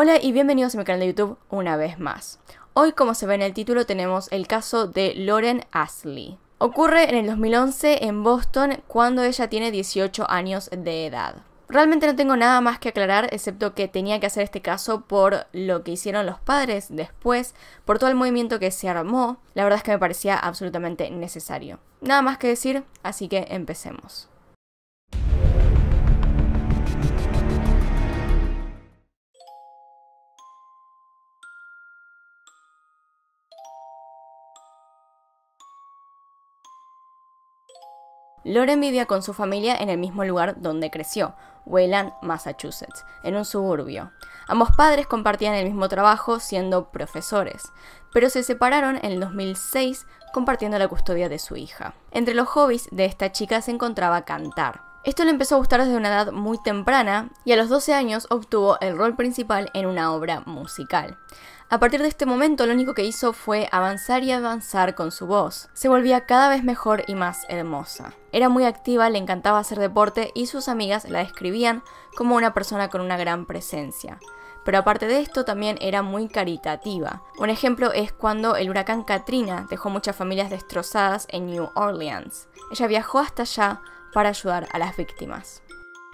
Hola y bienvenidos a mi canal de YouTube una vez más. Hoy, como se ve en el título, tenemos el caso de Lauren Ashley. Ocurre en el 2011 en Boston cuando ella tiene 18 años de edad. Realmente no tengo nada más que aclarar, excepto que tenía que hacer este caso por lo que hicieron los padres después, por todo el movimiento que se armó. La verdad es que me parecía absolutamente necesario. Nada más que decir, así que empecemos. Loren vivía con su familia en el mismo lugar donde creció, Wayland, Massachusetts, en un suburbio. Ambos padres compartían el mismo trabajo siendo profesores, pero se separaron en el 2006 compartiendo la custodia de su hija. Entre los hobbies de esta chica se encontraba cantar. Esto le empezó a gustar desde una edad muy temprana y a los 12 años obtuvo el rol principal en una obra musical. A partir de este momento lo único que hizo fue avanzar y avanzar con su voz. Se volvía cada vez mejor y más hermosa. Era muy activa, le encantaba hacer deporte y sus amigas la describían como una persona con una gran presencia pero aparte de esto también era muy caritativa. Un ejemplo es cuando el huracán Katrina dejó muchas familias destrozadas en New Orleans. Ella viajó hasta allá para ayudar a las víctimas.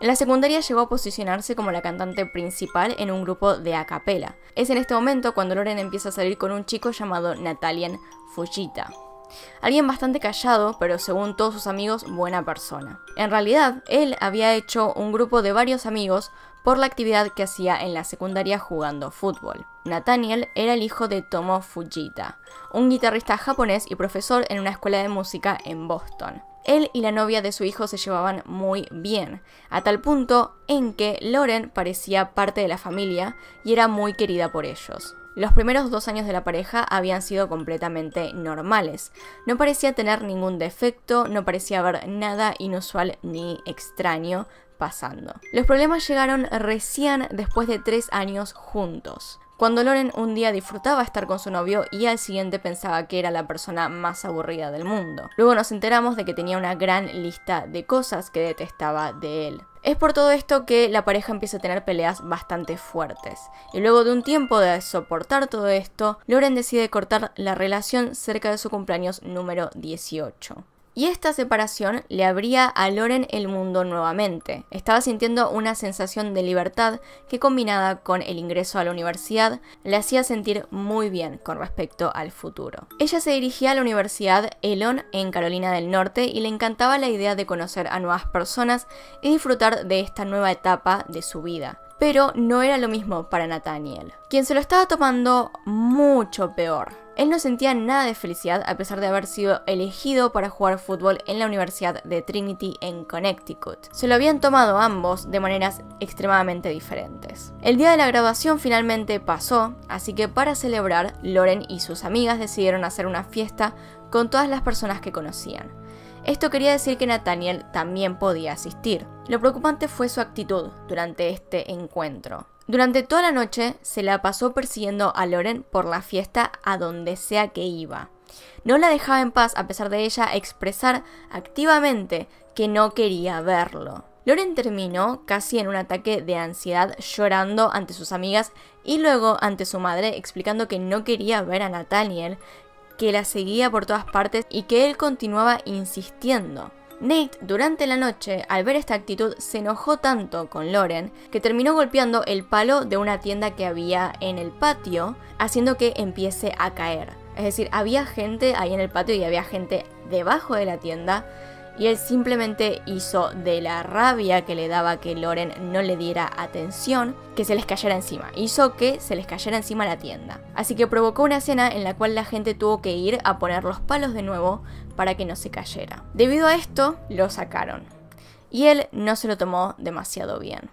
En la secundaria llegó a posicionarse como la cantante principal en un grupo de a capella. Es en este momento cuando Loren empieza a salir con un chico llamado Natalien Fujita. Alguien bastante callado, pero según todos sus amigos, buena persona. En realidad, él había hecho un grupo de varios amigos por la actividad que hacía en la secundaria jugando fútbol. Nathaniel era el hijo de Tomo Fujita, un guitarrista japonés y profesor en una escuela de música en Boston él y la novia de su hijo se llevaban muy bien, a tal punto en que Lauren parecía parte de la familia y era muy querida por ellos. Los primeros dos años de la pareja habían sido completamente normales. No parecía tener ningún defecto, no parecía haber nada inusual ni extraño pasando. Los problemas llegaron recién después de tres años juntos. Cuando Loren un día disfrutaba estar con su novio y al siguiente pensaba que era la persona más aburrida del mundo. Luego nos enteramos de que tenía una gran lista de cosas que detestaba de él. Es por todo esto que la pareja empieza a tener peleas bastante fuertes. Y luego de un tiempo de soportar todo esto, Loren decide cortar la relación cerca de su cumpleaños número 18. Y esta separación le abría a Loren el mundo nuevamente. Estaba sintiendo una sensación de libertad que combinada con el ingreso a la universidad le hacía sentir muy bien con respecto al futuro. Ella se dirigía a la Universidad Elon en Carolina del Norte y le encantaba la idea de conocer a nuevas personas y disfrutar de esta nueva etapa de su vida pero no era lo mismo para Nathaniel, quien se lo estaba tomando mucho peor. Él no sentía nada de felicidad a pesar de haber sido elegido para jugar fútbol en la Universidad de Trinity en Connecticut. Se lo habían tomado ambos de maneras extremadamente diferentes. El día de la graduación finalmente pasó, así que para celebrar, Loren y sus amigas decidieron hacer una fiesta con todas las personas que conocían. Esto quería decir que Nathaniel también podía asistir. Lo preocupante fue su actitud durante este encuentro. Durante toda la noche se la pasó persiguiendo a Loren por la fiesta a donde sea que iba. No la dejaba en paz a pesar de ella expresar activamente que no quería verlo. Loren terminó casi en un ataque de ansiedad llorando ante sus amigas y luego ante su madre explicando que no quería ver a Nathaniel, que la seguía por todas partes y que él continuaba insistiendo. Nate, durante la noche, al ver esta actitud, se enojó tanto con Loren que terminó golpeando el palo de una tienda que había en el patio, haciendo que empiece a caer. Es decir, había gente ahí en el patio y había gente debajo de la tienda y él simplemente hizo de la rabia que le daba que Loren no le diera atención, que se les cayera encima. Hizo que se les cayera encima la tienda. Así que provocó una escena en la cual la gente tuvo que ir a poner los palos de nuevo para que no se cayera. Debido a esto, lo sacaron. Y él no se lo tomó demasiado bien.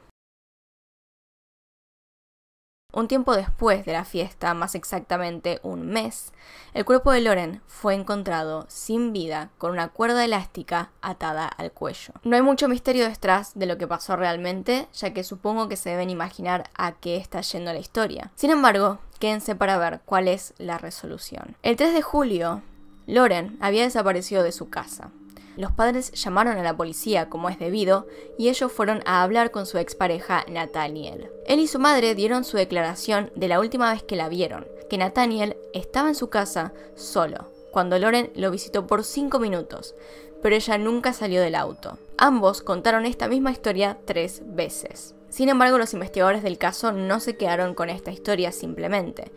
Un tiempo después de la fiesta, más exactamente un mes, el cuerpo de Loren fue encontrado sin vida con una cuerda elástica atada al cuello. No hay mucho misterio detrás de lo que pasó realmente, ya que supongo que se deben imaginar a qué está yendo la historia. Sin embargo, quédense para ver cuál es la resolución. El 3 de julio, Loren había desaparecido de su casa. Los padres llamaron a la policía como es debido y ellos fueron a hablar con su expareja Nathaniel. Él y su madre dieron su declaración de la última vez que la vieron, que Nathaniel estaba en su casa solo, cuando Loren lo visitó por 5 minutos, pero ella nunca salió del auto. Ambos contaron esta misma historia tres veces. Sin embargo, los investigadores del caso no se quedaron con esta historia simplemente.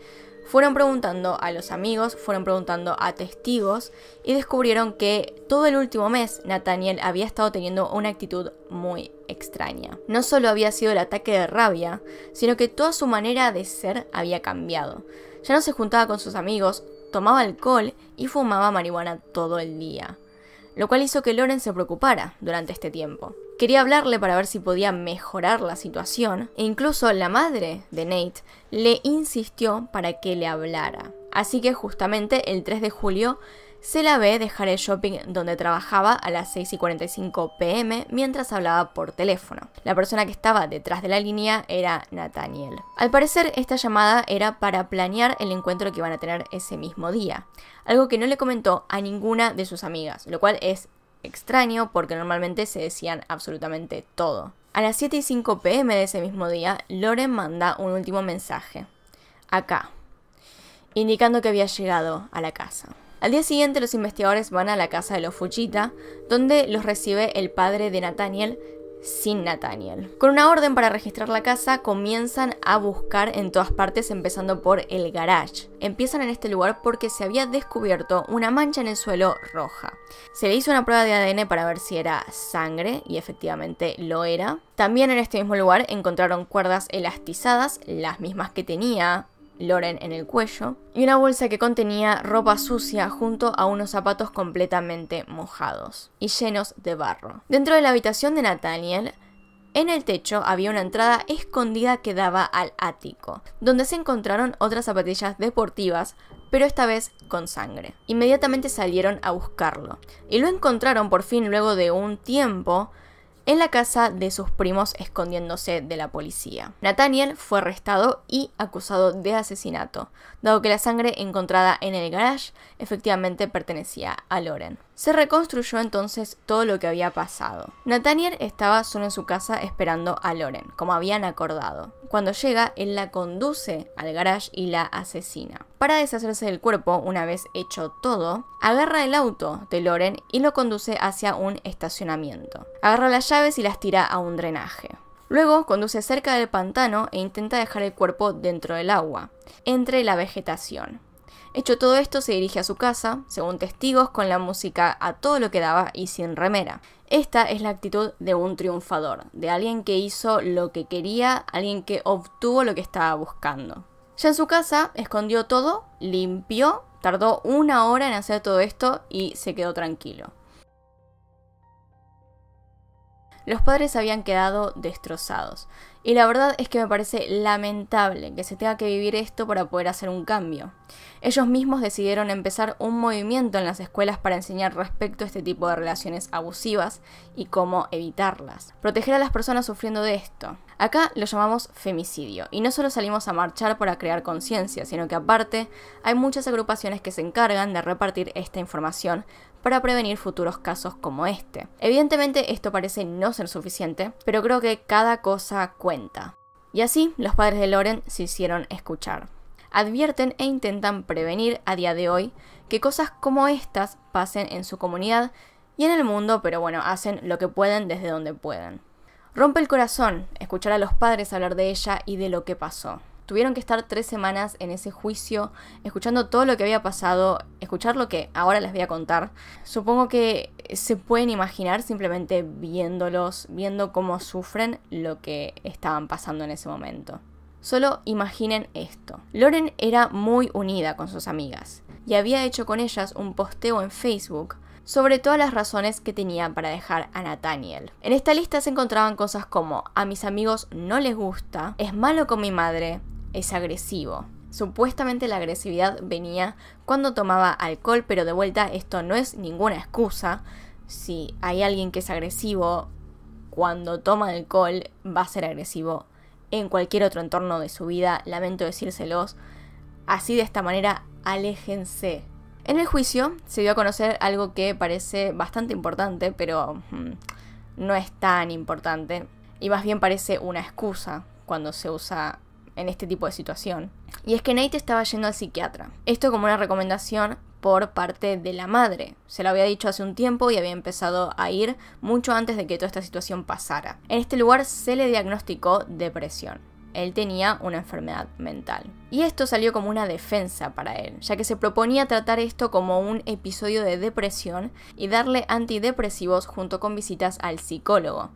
Fueron preguntando a los amigos, fueron preguntando a testigos y descubrieron que todo el último mes Nathaniel había estado teniendo una actitud muy extraña. No solo había sido el ataque de rabia, sino que toda su manera de ser había cambiado. Ya no se juntaba con sus amigos, tomaba alcohol y fumaba marihuana todo el día lo cual hizo que Loren se preocupara durante este tiempo. Quería hablarle para ver si podía mejorar la situación e incluso la madre de Nate le insistió para que le hablara. Así que justamente el 3 de julio se la ve dejar el shopping donde trabajaba a las 6 y 45 pm mientras hablaba por teléfono. La persona que estaba detrás de la línea era Nathaniel. Al parecer, esta llamada era para planear el encuentro que iban a tener ese mismo día, algo que no le comentó a ninguna de sus amigas, lo cual es extraño porque normalmente se decían absolutamente todo. A las 7 y 5 pm de ese mismo día, Loren manda un último mensaje. Acá. Indicando que había llegado a la casa. Al día siguiente los investigadores van a la casa de los Fuchita, donde los recibe el padre de Nathaniel, sin Nathaniel. Con una orden para registrar la casa, comienzan a buscar en todas partes, empezando por el garage. Empiezan en este lugar porque se había descubierto una mancha en el suelo roja. Se le hizo una prueba de ADN para ver si era sangre, y efectivamente lo era. También en este mismo lugar encontraron cuerdas elastizadas, las mismas que tenía Loren en el cuello, y una bolsa que contenía ropa sucia junto a unos zapatos completamente mojados y llenos de barro. Dentro de la habitación de Nathaniel, en el techo había una entrada escondida que daba al ático, donde se encontraron otras zapatillas deportivas, pero esta vez con sangre. Inmediatamente salieron a buscarlo, y lo encontraron por fin luego de un tiempo en la casa de sus primos escondiéndose de la policía. Nathaniel fue arrestado y acusado de asesinato, dado que la sangre encontrada en el garage efectivamente pertenecía a Loren. Se reconstruyó entonces todo lo que había pasado. Nathaniel estaba solo en su casa esperando a Loren, como habían acordado. Cuando llega, él la conduce al garage y la asesina. Para deshacerse del cuerpo, una vez hecho todo, agarra el auto de Loren y lo conduce hacia un estacionamiento. Agarra las llaves y las tira a un drenaje. Luego conduce cerca del pantano e intenta dejar el cuerpo dentro del agua, entre la vegetación. Hecho todo esto, se dirige a su casa, según testigos, con la música a todo lo que daba y sin remera. Esta es la actitud de un triunfador, de alguien que hizo lo que quería, alguien que obtuvo lo que estaba buscando. Ya en su casa escondió todo, limpió, tardó una hora en hacer todo esto y se quedó tranquilo. Los padres habían quedado destrozados. Y la verdad es que me parece lamentable que se tenga que vivir esto para poder hacer un cambio. Ellos mismos decidieron empezar un movimiento en las escuelas para enseñar respecto a este tipo de relaciones abusivas y cómo evitarlas. Proteger a las personas sufriendo de esto. Acá lo llamamos femicidio, y no solo salimos a marchar para crear conciencia, sino que aparte hay muchas agrupaciones que se encargan de repartir esta información para prevenir futuros casos como este. Evidentemente esto parece no ser suficiente, pero creo que cada cosa cuenta. Y así los padres de Loren se hicieron escuchar. Advierten e intentan prevenir a día de hoy que cosas como estas pasen en su comunidad y en el mundo, pero bueno, hacen lo que pueden desde donde pueden. Rompe el corazón escuchar a los padres hablar de ella y de lo que pasó. Tuvieron que estar tres semanas en ese juicio, escuchando todo lo que había pasado, escuchar lo que ahora les voy a contar. Supongo que se pueden imaginar simplemente viéndolos, viendo cómo sufren lo que estaban pasando en ese momento. Solo imaginen esto. Loren era muy unida con sus amigas y había hecho con ellas un posteo en Facebook sobre todas las razones que tenía para dejar a Nathaniel. En esta lista se encontraban cosas como a mis amigos no les gusta, es malo con mi madre, es agresivo. Supuestamente la agresividad venía cuando tomaba alcohol, pero de vuelta esto no es ninguna excusa. Si hay alguien que es agresivo cuando toma alcohol, va a ser agresivo en cualquier otro entorno de su vida. Lamento decírselos. Así de esta manera, aléjense. En el juicio se dio a conocer algo que parece bastante importante, pero mm, no es tan importante. Y más bien parece una excusa cuando se usa en este tipo de situación. Y es que Nate estaba yendo al psiquiatra. Esto como una recomendación por parte de la madre. Se lo había dicho hace un tiempo y había empezado a ir mucho antes de que toda esta situación pasara. En este lugar se le diagnosticó depresión. Él tenía una enfermedad mental. Y esto salió como una defensa para él, ya que se proponía tratar esto como un episodio de depresión y darle antidepresivos junto con visitas al psicólogo.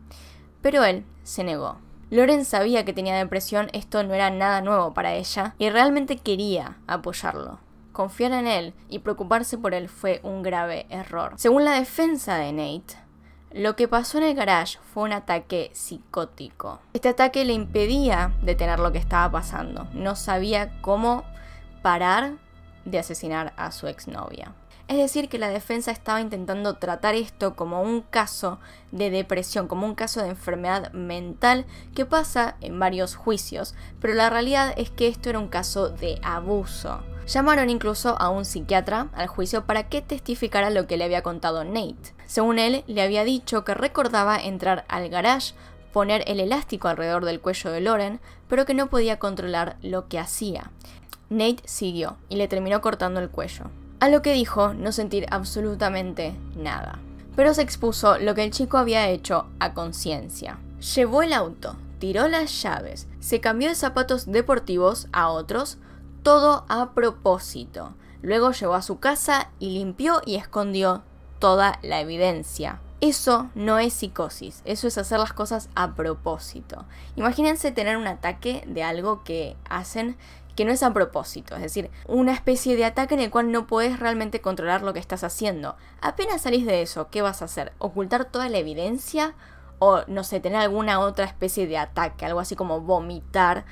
Pero él se negó. Loren sabía que tenía depresión, esto no era nada nuevo para ella, y realmente quería apoyarlo. Confiar en él y preocuparse por él fue un grave error. Según la defensa de Nate, lo que pasó en el garage fue un ataque psicótico. Este ataque le impedía detener lo que estaba pasando. No sabía cómo parar de asesinar a su exnovia. Es decir, que la defensa estaba intentando tratar esto como un caso de depresión, como un caso de enfermedad mental que pasa en varios juicios, pero la realidad es que esto era un caso de abuso. Llamaron incluso a un psiquiatra al juicio para que testificara lo que le había contado Nate. Según él, le había dicho que recordaba entrar al garage, poner el elástico alrededor del cuello de Loren, pero que no podía controlar lo que hacía. Nate siguió y le terminó cortando el cuello a lo que dijo no sentir absolutamente nada. Pero se expuso lo que el chico había hecho a conciencia. Llevó el auto, tiró las llaves, se cambió de zapatos deportivos a otros, todo a propósito. Luego llegó a su casa y limpió y escondió toda la evidencia. Eso no es psicosis, eso es hacer las cosas a propósito. Imagínense tener un ataque de algo que hacen que no es a propósito, es decir, una especie de ataque en el cual no puedes realmente controlar lo que estás haciendo. Apenas salís de eso, ¿qué vas a hacer? ¿Ocultar toda la evidencia? O, no sé, tener alguna otra especie de ataque, algo así como vomitar,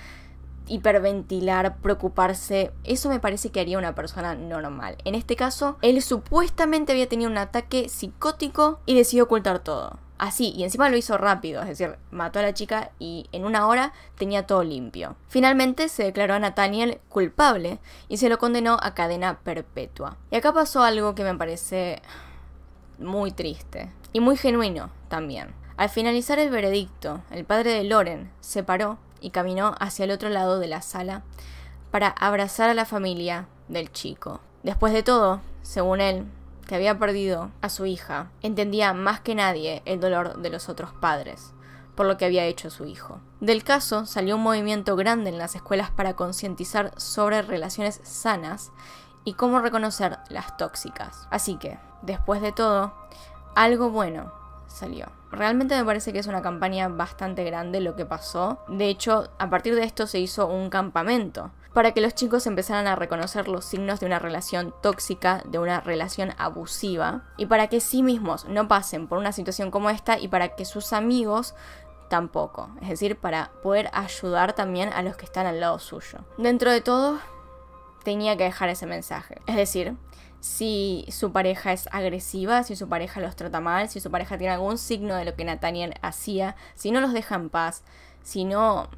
hiperventilar, preocuparse. Eso me parece que haría una persona normal. En este caso, él supuestamente había tenido un ataque psicótico y decidió ocultar todo. Así, y encima lo hizo rápido, es decir, mató a la chica y en una hora tenía todo limpio. Finalmente se declaró a Nathaniel culpable y se lo condenó a cadena perpetua. Y acá pasó algo que me parece muy triste y muy genuino también. Al finalizar el veredicto, el padre de Loren se paró y caminó hacia el otro lado de la sala para abrazar a la familia del chico. Después de todo, según él, que había perdido a su hija, entendía más que nadie el dolor de los otros padres por lo que había hecho su hijo. Del caso salió un movimiento grande en las escuelas para concientizar sobre relaciones sanas y cómo reconocer las tóxicas. Así que, después de todo, algo bueno salió. Realmente me parece que es una campaña bastante grande lo que pasó. De hecho, a partir de esto se hizo un campamento para que los chicos empezaran a reconocer los signos de una relación tóxica, de una relación abusiva, y para que sí mismos no pasen por una situación como esta y para que sus amigos tampoco, es decir, para poder ayudar también a los que están al lado suyo. Dentro de todo, tenía que dejar ese mensaje. Es decir, si su pareja es agresiva, si su pareja los trata mal, si su pareja tiene algún signo de lo que Nathaniel hacía, si no los deja en paz, si no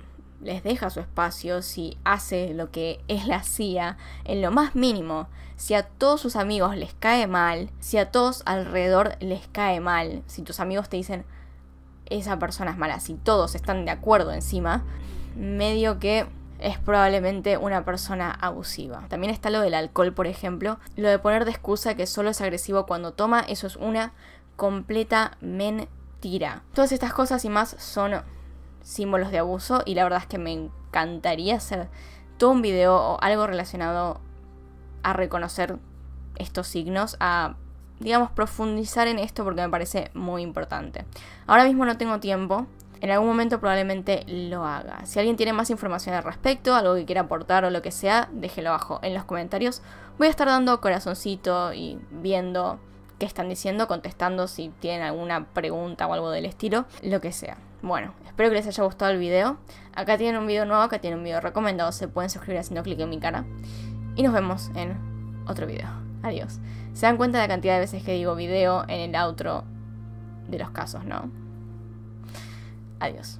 les deja su espacio, si hace lo que es la CIA en lo más mínimo, si a todos sus amigos les cae mal, si a todos alrededor les cae mal, si tus amigos te dicen, esa persona es mala, si todos están de acuerdo encima, medio que es probablemente una persona abusiva. También está lo del alcohol, por ejemplo, lo de poner de excusa que solo es agresivo cuando toma, eso es una completa mentira. Todas estas cosas y más son símbolos de abuso y la verdad es que me encantaría hacer todo un video o algo relacionado a reconocer estos signos, a digamos profundizar en esto porque me parece muy importante. Ahora mismo no tengo tiempo, en algún momento probablemente lo haga. Si alguien tiene más información al respecto, algo que quiera aportar o lo que sea, déjelo abajo en los comentarios. Voy a estar dando corazoncito y viendo qué están diciendo, contestando si tienen alguna pregunta o algo del estilo, lo que sea. Bueno, espero que les haya gustado el video. Acá tienen un video nuevo, acá tienen un video recomendado, se pueden suscribir haciendo clic en mi cara. Y nos vemos en otro video. Adiós. Se dan cuenta de la cantidad de veces que digo video en el outro de los casos, ¿no? Adiós.